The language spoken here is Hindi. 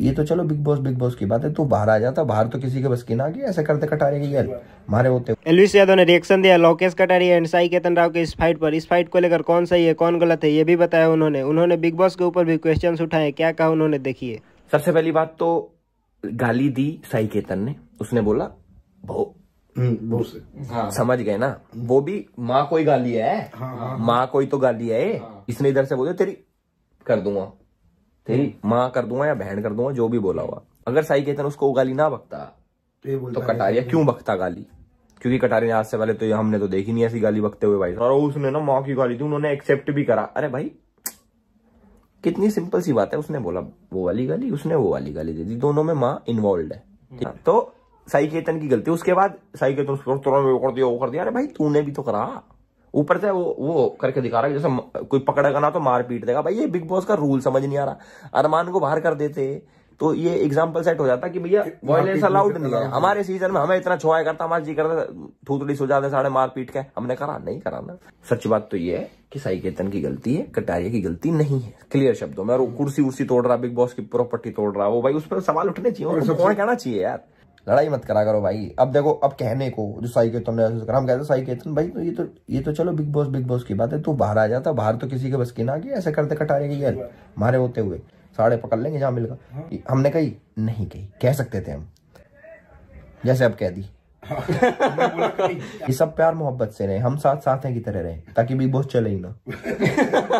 ये तो चलो बिग बॉस बिग बॉस की बात है तू बाहर आ जाता तो बाहर तो किसी के बस की ना ऐसे करते कटारे की यार मारे होते एलविस यादव ने रिएक्शन दिया लोकेश कटारी एंड साई केतन राव के इस फाइट पर इस फाइट को लेकर कौन सही है कौन गलत है ये भी बताया उन्होंने उन्होंने बिग बॉस के ऊपर भी क्वेश्चन उठाए क्या कहा उन्होंने देखिए सबसे पहली बात तो गाली दी साई केतन ने उसने बोला भो हम्म, हाँ। समझ गए ना हाँ। वो भी माँ कोई गाली है हाँ, हाँ, हाँ, माँ कोई तो गाली है हाँ। इसने इधर से बोले तेरी कर दूंगा तेरी हम्म। माँ कर दूंगा या बहन कर दूंगा जो भी बोला हुआ अगर साई केतन उसको गाली ना बकता तो, तो कटारिया क्यों बकता गाली क्योंकि कटारिया आज से पहले तो हमने तो देखी नहीं ऐसी गाली बकते हुए भाई और उसने ना माँ की गाली दी उन्होंने एक्सेप्ट भी करा अरे भाई कितनी सिंपल सी बात है उसने बोला वो वाली गाली उसने वो वाली गाली दे दी दोनों में माँ इन्वॉल्व है हम्म। तो साई केतन की गलती उसके बाद साई केतन तो उसको तुरंत वो कर दिया वो कर दिया अरे भाई तूने भी तो करा ऊपर से वो वो करके दिखा रहा है जैसे कोई पकड़ेगा ना तो मार पीट देगा भाई ये बिग बॉस का रूल समझ नहीं आ रहा अरमान को बाहर कर देते तो ये एग्जाम्पल सेट हो जाता कि भैया वॉयलेंस अलाउड नहीं है हमारे सीजन में हमें इतना छुआ करता हमारा जी करता थूतड़ी सुझाते साढ़े मार पीट के हमने करा नहीं करा ना सच बात तो ये है कि साई केतन की गलती है कटारिया की गलती नहीं है क्लियर शब्दों में और कुर्सी उर्सी तोड़ रहा बिग बॉस की प्रॉपर्टी तोड़ रहा वो भाई उस पर सवाल उठने चाहिए कौन कहना चाहिए यार लड़ाई मत करा करो भाई अब देखो अब कहने को जो साई केतन ने करा हम कहते साई केतन भाई तो ये तो ये तो चलो बिग बॉस बिग बॉस की बात है तू बाहर आ जाता बाहर तो किसी के बस की ना कि ऐसे करते कटारे की यार मारे होते हुए साड़े पकड़ लेंगे जहाँ मिलकर हमने कही नहीं कही कह सकते थे हम जैसे अब कह दी हाँ। ये सब प्यार मोहब्बत से रहे हम साथ साथ हैं की तरह रहे ताकि बिग बॉस चले ही ना